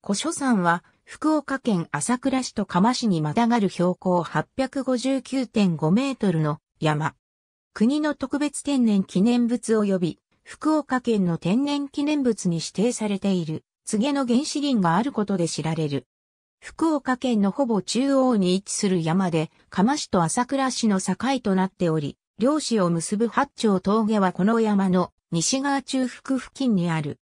古書山は福岡県朝倉市と釜市にまたがる標高859.5メートルの山。国の特別天然記念物及び福岡県の天然記念物に指定されている、柘の原始林があることで知られる。福岡県のほぼ中央に位置する山で、釜市と朝倉市の境となっており、漁師を結ぶ八丁峠はこの山の西側中腹付近にある。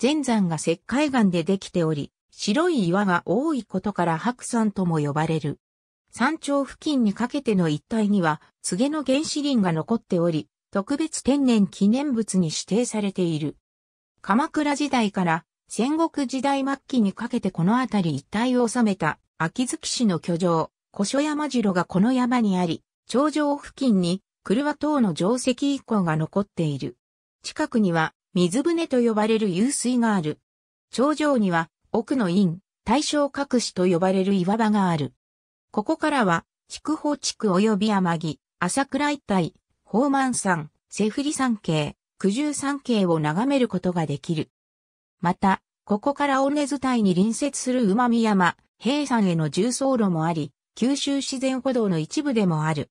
前山が石灰岩でできており、白い岩が多いことから白山とも呼ばれる。山頂付近にかけての一帯には、柘の原始林が残っており、特別天然記念物に指定されている。鎌倉時代から戦国時代末期にかけてこの辺り一帯を治めた秋月市の居城、古書山城がこの山にあり、頂上付近に車等の定石遺構が残っている。近くには水船と呼ばれる湧水がある。頂上には奥の院、大正隠しと呼ばれる岩場がある。ここからは、筑豊地区及び天城、朝倉一帯、宝満山、瀬振山系、九十山系を眺めることができる。また、ここから尾根伝いに隣接する馬見山、平山への重走路もあり、九州自然歩道の一部でもある。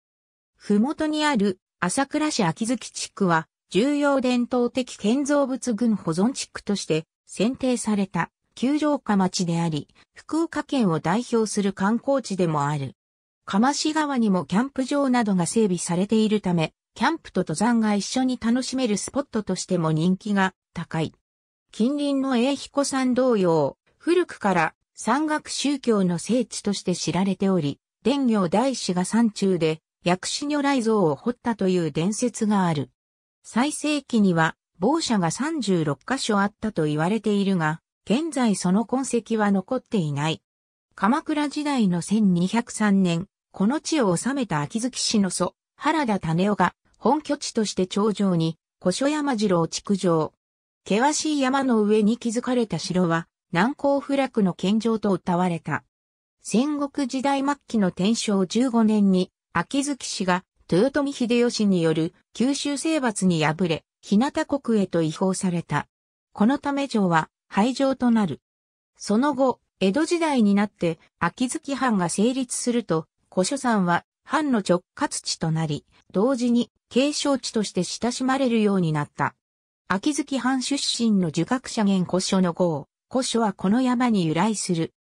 ふもとにある朝倉市秋月地区は重要伝統的建造物群保存地区として選定された。九条河町であり、福岡県を代表する観光地でもある。釜市川にもキャンプ場などが整備されているため、キャンプと登山が一緒に楽しめるスポットとしても人気が高い。近隣の英彦山同様、古くから山岳宗教の聖地として知られており、伝行大師が山中で薬師如来像を掘ったという伝説がある。最盛期には、某社が36箇所あったと言われているが、現在その痕跡は残っていない。鎌倉時代の1203年、この地を治めた秋月氏の祖、原田種夫が本拠地として頂上に、古書山城を築城。険しい山の上に築かれた城は、南高不落の献上と謳われた。戦国時代末期の天正15年に、秋月氏が豊臣秀吉による九州征伐に敗れ、日向国へと移行された。このため城は、廃城となる。その後、江戸時代になって秋月藩が成立すると、古書山は藩の直轄地となり、同時に継承地として親しまれるようになった。秋月藩出身の儒学者元古書の号、古書はこの山に由来する。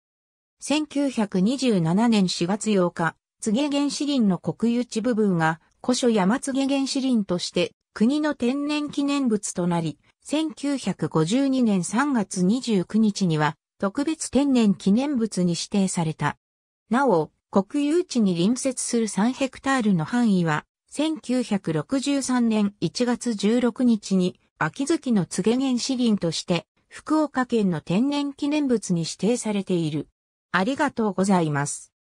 1927年4月8日、げ原子林の国有地部分が古書山げ原子林として国の天然記念物となり、1952年3月29日には特別天然記念物に指定された。なお、国有地に隣接する3ヘクタールの範囲は、1963年1月16日に秋月のげ原市林として福岡県の天然記念物に指定されている。ありがとうございます。